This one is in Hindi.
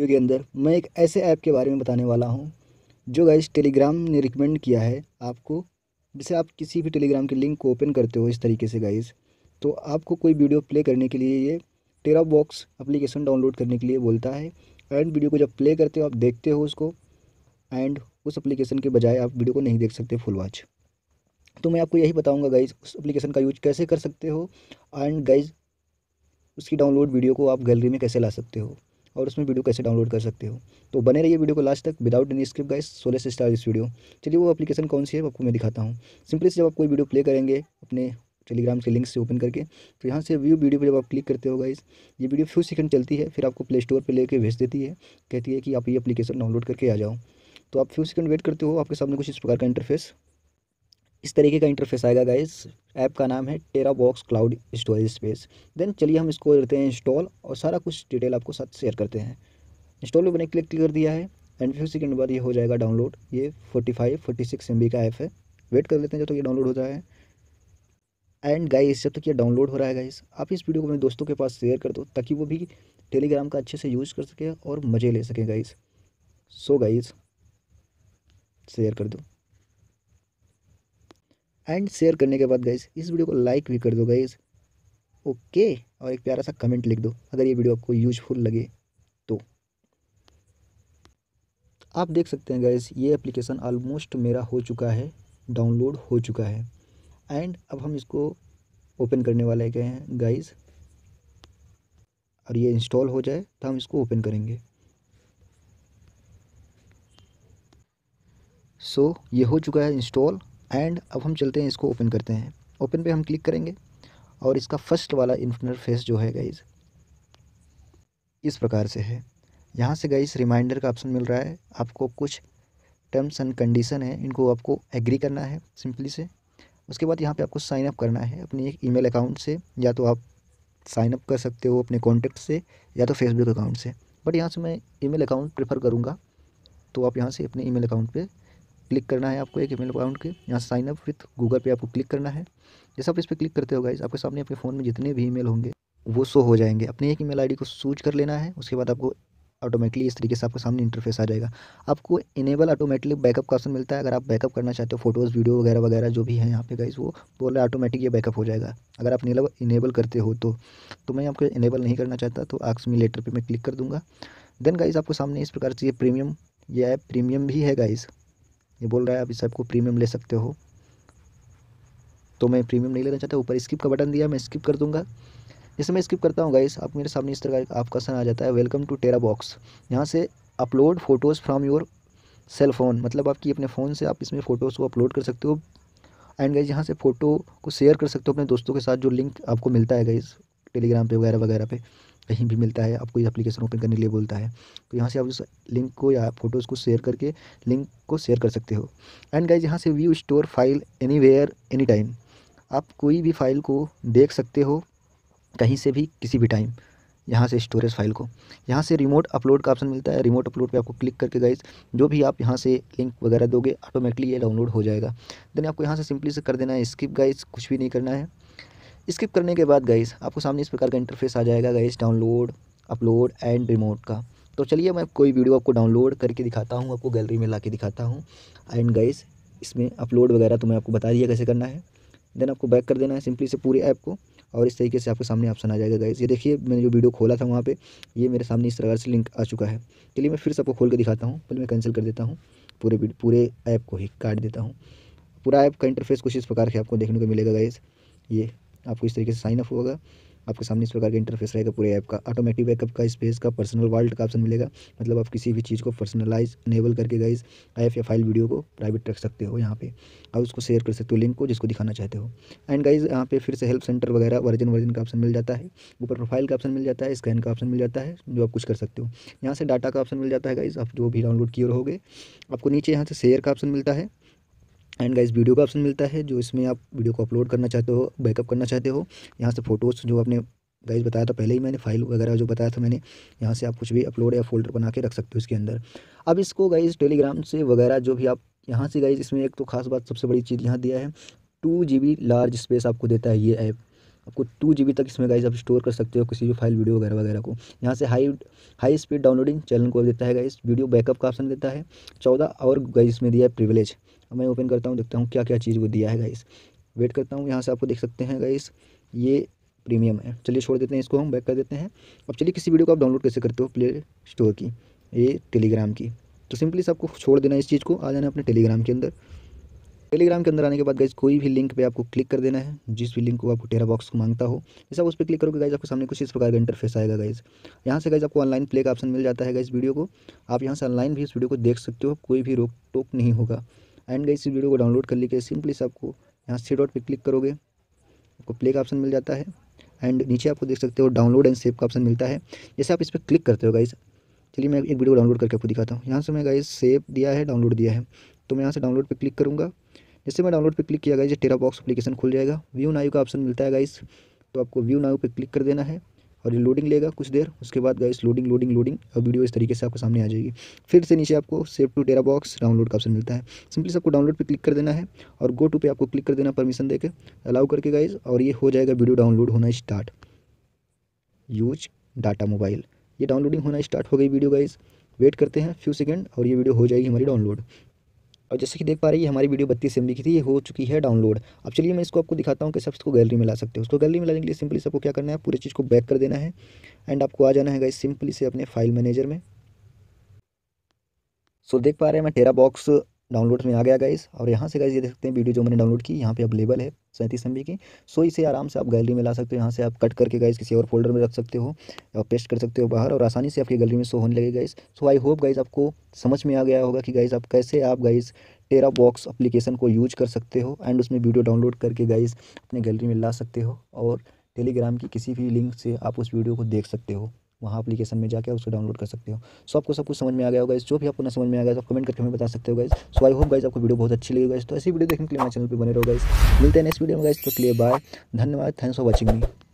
वीडियो के अंदर मैं एक ऐसे ऐप के बारे में बताने वाला हूँ जो गाइज टेलीग्राम ने रिकमेंड किया है आपको जैसे आप किसी भी टेलीग्राम के लिंक को ओपन करते हो इस तरीके से गाइज तो आपको कोई वीडियो प्ले करने के लिए ये टेरा बॉक्स अप्लीकेशन डाउनलोड करने के लिए बोलता है एंड वीडियो को जब प्ले करते हो आप देखते हो उसको एंड उस एप्लीकेशन के बजाय आप वीडियो को नहीं देख सकते फुल वॉच तो मैं आपको यही बताऊँगा गाइज उस एप्लीकेशन का यूज कैसे कर सकते हो एंड गाइज उसकी डाउनलोड वीडियो को आप गैलरी में कैसे ला सकते हो और उसमें वीडियो कैसे डाउनलोड कर सकते हो तो बने रहिए वीडियो को लास्ट तक विदाउट एनी स्क्रिप्ट गाइस सोलह से स्टार इस वीडियो चलिए वो एप्लीकेशन कौन सी है आपको मैं दिखाता हूँ सिंपली से जब आप कोई वीडियो प्ले करेंगे अपने टेलीग्राम के लिंक से ओपन करके तो यहाँ से व्यू वीडियो पर जब आप क्लिक करते हो गाइस ये वीडियो फ्यू सेकंड चलती है फिर आपको प्ले स्टोर पर लेके भेज देती है कहती है कि आप ये एप्लीकेशन डाउनलोड करके आ जाओ तो आप फ्यू सेकंड वेट करते हो आपके सामने कुछ इस प्रकार का इंटरफेस इस तरीके का इंटरफेस आएगा गाइस ऐप का नाम है TeraBox cloud storage space then चलिए हम इसको करते हैं इंस्टॉल और सारा कुछ डिटेल आपको साथ शेयर करते हैं इंस्टॉल में मैंने क्लिक कर दिया है एंड फ्यू सेकेंड बाद ये हो जाएगा डाउनलोड ये forty five forty six M B का ऐप है वेट कर लेते हैं जब तक तो ये डाउनलोड हो जाए एंड गाइस जब तक ये डाउनलोड हो रहा है गाइस आप इस वीडियो को अपने दोस्तों के पास शेयर कर दो ताकि वो भी टेलीग्राम का अच्छे से यूज़ कर सके और मज़े ले सकें गाइस सो गाइस शेयर कर दो एंड शेयर करने के बाद गाइज इस वीडियो को लाइक भी कर दो गाइज ओके और एक प्यारा सा कमेंट लिख दो अगर ये वीडियो आपको यूजफुल लगे तो आप देख सकते हैं गाइज ये एप्लीकेशन ऑलमोस्ट मेरा हो चुका है डाउनलोड हो चुका है एंड अब हम इसको ओपन करने वाले गए हैं गाइज और ये इंस्टॉल हो जाए तो हम इसको ओपन करेंगे सो so, ये हो चुका है इंस्टॉल एंड अब हम चलते हैं इसको ओपन करते हैं ओपन पे हम क्लिक करेंगे और इसका फर्स्ट वाला इंटरफेस जो है गाइज़ इस प्रकार से है यहाँ से गाइज रिमाइंडर का ऑप्शन मिल रहा है आपको कुछ टर्म्स एंड कंडीशन है इनको आपको एग्री करना है सिंपली से उसके बाद यहाँ पे आपको साइन अप करना है अपने एक ईमेल अकाउंट से या तो आप साइन अप कर सकते हो अपने कॉन्टेक्ट से या तो फेसबुक अकाउंट से बट यहाँ से मैं ईमेल अकाउंट प्रेफर करूँगा तो आप यहाँ से अपने ईमेल अकाउंट पर क्लिक करना है आपको एक ईमेल अकाउंट के यहाँ साइन अप विथ गूगल पे आपको क्लिक करना है जैसे आप इस पर क्लिक करते हो गाइज आपके सामने अपने फ़ोन में जितने भी ईमेल होंगे वो शो हो जाएंगे अपने एक ईमेल आईडी को सूच कर लेना है उसके बाद आपको ऑटोमेटिकली इस तरीके से आपके सामने इंटरफेस आ जाएगा आपको इनेबल ऑटोमेटिकली बैकअप का ऑप्शन मिलता है अगर आप बैकअप करना चाहते हो फोटोज़ वीडियो वगैरह वगैरह जो भी है यहाँ पे गाइज़ वो बोल तो ऑटोमेटिक ये बैकअप हो जाएगा अगर आप इनेबल इनेबल करते हो तो तो मैं आपको इनेबल नहीं करना चाहता तो आक्स मी लेटर पर मैं क्लिक कर दूँगा देन गाइज़ आपको सामने इस प्रकार से ये प्रीमियम ये ऐप प्रीमियम भी है गाइज़ ये बोल रहा है आप इस को प्रीमियम ले सकते हो तो मैं प्रीमियम नहीं लेना चाहता ऊपर स्किप का बटन दिया मैं स्किप कर दूंगा जैसे मैं स्किप करता हूँ गाइस आप मेरे सामने इस तरह का आपका सन आ जाता है वेलकम टू टेरा बॉक्स यहाँ से upload photos from your cell phone मतलब आपकी अपने फ़ोन से आप इसमें फ़ोटोज़ को अपलोड कर सकते हो एंड गाइज यहाँ से फ़ोटो को शेयर कर सकते हो अपने दोस्तों के साथ जो लिंक आपको मिलता है गाइज टेलीग्राम पे वगैरह वगैरह पे कहीं भी मिलता है आपको कोई एप्लीकेशन ओपन करने के लिए बोलता है तो यहाँ से आप उस लिंक को या फोटोज़ को शेयर करके लिंक को शेयर कर सकते हो एंड गाइज यहाँ से view store file anywhere any time आप कोई भी फाइल को देख सकते हो कहीं से भी किसी भी टाइम यहाँ से स्टोरेज फाइल को यहाँ से रिमोट अपलोड का ऑप्शन मिलता है रिमोट अपलोड पे आपको क्लिक करके गाइज जो भी आप यहाँ से लिंक वगैरह दोगे ऑटोमेटिकली ये डाउनलोड हो जाएगा देन आपको यहाँ से सिंपली से कर देना है स्किप गाइज कुछ भी नहीं करना है स्किप करने के बाद गाइस आपको सामने इस प्रकार का इंटरफेस आ जाएगा guys download upload and remote का तो चलिए मैं कोई वीडियो आपको डाउनलोड करके दिखाता हूँ आपको गैलरी में ला के दिखाता हूँ एंड गाइस इसमें अपलोड वगैरह तो मैं आपको बता दिया कैसे करना है देन आपको बैक कर देना है सिंपली से पूरे ऐप को और इस तरीके से आपके सामने ऑप्शन आ जाएगा गाइस ये देखिए मैंने जो वीडियो खोला था वहाँ पे ये मेरे सामने इस प्रकार से लिंक आ चुका है चलिए मैं फिर से आपको खोल के दिखाता हूँ पहले मैं कैंसिल कर देता हूँ पूरे पूरे ऐप को ही काट देता हूँ पूरा ऐप का इंटरफेस कुछ इस प्रकार के आपको देखने को मिलेगा गाइस ये आपको इस तरीके से साइन अप होगा आपके सामने इस प्रकार का इंटरफेस रहेगा पूरे ऐप का ऑटोमेटिक बैकअप का स्पेस का पर्सनल वर्ल्ड का ऑप्शन मिलेगा मतलब आप किसी भी चीज़ को पर्सनलाइज इनेबल करके गाइज ऐप या फाइल वीडियो को प्राइवेट रख सकते हो यहाँ पे और उसको शेयर कर सकते हो लिंक को जिसको दिखाना चाहते हो एंड गाइज यहाँ पे फिर से हेल्प सेंटर वगैरह वर्जन वर्जन का ऑप्शन मिल जाता है ऊपर प्रोफाइल का ऑप्शन मिल जाता है स्कैन का ऑप्शन मिल जाता है जो आप कुछ कर सकते हो यहाँ से डाटा का ऑप्शन मिल जाता है गाइज आप जो भी डाउनलोड किए रहोगे आपको नीचे यहाँ से शेयर का ऑप्शन मिलता है एंड गाइस वीडियो का ऑप्शन मिलता है जो इसमें आप वीडियो को अपलोड करना चाहते हो बैकअप करना चाहते हो यहाँ से फ़ोटोज़ जो आपने गाइज बताया था पहले ही मैंने फाइल वगैरह जो बताया था मैंने यहाँ से आप कुछ भी अपलोड या फोल्डर बना के रख सकते हो इसके अंदर अब इसको गाइज टेलीग्राम से वगैरह जो भी आप यहाँ से गाइज इसमें एक तो खास बात सबसे बड़ी चीज़ यहाँ दिया है टू जी लार्ज स्पेस आपको देता है ये ऐप आपको टू जी तक इसमें गाइज आप स्टोर कर सकते हो किसी भी फाइल वीडियो वगैरह वगैरह को यहाँ से high high speed downloading channel को देता है गाइज वीडियो बैकअप का ऑप्शन देता है चौदह और गाइज इसमें दिया है प्रिविलेज अब मैं ओपन करता हूँ देखता हूँ क्या क्या चीज़ वो दिया है गाइस वेट करता हूँ यहाँ से आपको देख सकते हैं गाइस ये प्रीमियम है चलिए छोड़ देते हैं इसको हम बैक कर देते हैं अब चलिए किसी वीडियो को आप डाउनलोड कैसे करते हो प्ले स्टोर की ये टेलीग्राम की तो सिंपली सबको आपको छोड़ देना इस चीज़ को आ जाना अपने टेलीग्राम के अंदर टेलीग्राम के अंदर आने के बाद गाइज कोई भी लिंक पे आपको क्लिक कर देना है जिस भी लिंक को आपको टेरा बॉक्स को मांगता हो जैसे आप उस पर क्लिक करोगे गाइज आपके सामने कुछ इस प्रकार का इंटरफेस आएगा गाइज यहाँ से गाइज आपको ऑनलाइन प्ले का ऑप्शन मिल जाता है गाइज वीडियो को आप यहाँ से ऑनलाइन भी इस वीडियो को देख सकते हो कोई भी रोक टोक नहीं होगा एंड गाइज इस वीडियो को डाउनलोड कर लीजिए सिंपली से आपको यहाँ सी डॉट पर क्लिक करोगे आपको प्ले का ऑप्शन मिल जाता है एंड नीचे आपको देख सकते हो डाउनलोड एंड सेव का ऑप्शन मिलता है जैसे आप इस पर क्लिक करते हो गाइज चलिए मैं एक वीडियो डाउनलोड करके आपको दिखाता हूँ यहाँ से मैं गाइज सेव दिया है डाउनलोड दिया है तो मैं यहाँ से डाउनलोड पर क्लिक करूँगा जैसे मैं डाउनलोड पर क्लिक किया गया टेरा बॉक्स अपलीकेशन खुल जाएगा व्यू नायू का ऑप्शन मिलता है गाइस तो आपको व्यू नायू पर क्लिक कर देना है और ये लोडिंग लेगा कुछ देर उसके बाद गाइस लोडिंग लोडिंग लोडिंग और वीडियो इस तरीके से आपके सामने आ जाएगी फिर से नीचे आपको save to TeraBox download का ऑप्शन मिलता है सिंपली सबको डाउनलोड पे क्लिक कर देना है और गो टू पे आपको क्लिक कर देना परमिशन देकर अलाउ करके गाइस और ये हो जाएगा वीडियो डाउनलोड होना स्टार्ट यूज डाटा मोबाइल ये डाउनलोडिंग होना स्टार्ट हो गई वीडियो गाइज वेट करते हैं फ्यू सेकेंड और ये वीडियो हो जाएगी हमारी डाउनलोड और जैसे कि देख पा रही है हमारी वीडियो बत्तीस एम की थी ये हो चुकी है डाउनलोड अब चलिए मैं इसको आपको दिखाता हूँ कि सब इसको गैलरी में ला सकते हो उसको गैलरी में लाने के लिए सिंपली से आपको क्या करना है पूरी चीज़ को बैक कर देना है एंड आपको आ जाना है गाइस सिंपली से अपने फाइल मैनेजर में सो देख पा रहे हैं मैं टेरा बॉक्स डाउनलोड में आ गया गाइस और यहाँ से गाइस ये देख सकते हैं वीडियो जो मैंने डाउनलोड की यहाँ पे अवेलेबल है सैंतीस एम की सो इसे आराम से आप गैलरी में ला सकते हो यहाँ से आप कट करके गाइज किसी और फोल्डर में रख सकते हो और पेस्ट कर सकते हो बाहर और आसानी से आपकी गैलरी में शो होने लगे guys so I hope guys आपको समझ में आ गया होगा कि गाइज आप कैसे आप गाइज टेरा बॉक्स अप्लीकेशन को यूज कर सकते हो एंड उसमें वीडियो डाउनलोड करके गाइज अपने गैलरी में ला सकते हो और टेलीग्राम की किसी भी लिंक से आप उस वीडियो को देख सकते हो वहाँ अपलीकेशन में जाकर उसको डाउनलोड कर सकते हो सो आपको सब कुछ समझ में आ गया होगा इस जो भी आपको ना समझ में आ गया तो कमेंट करके हमें बता सकते हो गए सो आई होप गाइज आपको वीडियो बहुत अच्छी लगी गई तो ऐसी वीडियो देखने के लिए हमारे चैनल पर बने रहो मिलते हैं नेक्स्ट वीडियो में गए तो इसलिए बाय धन्यवाद थैंक्स फॉर वॉचिंग मी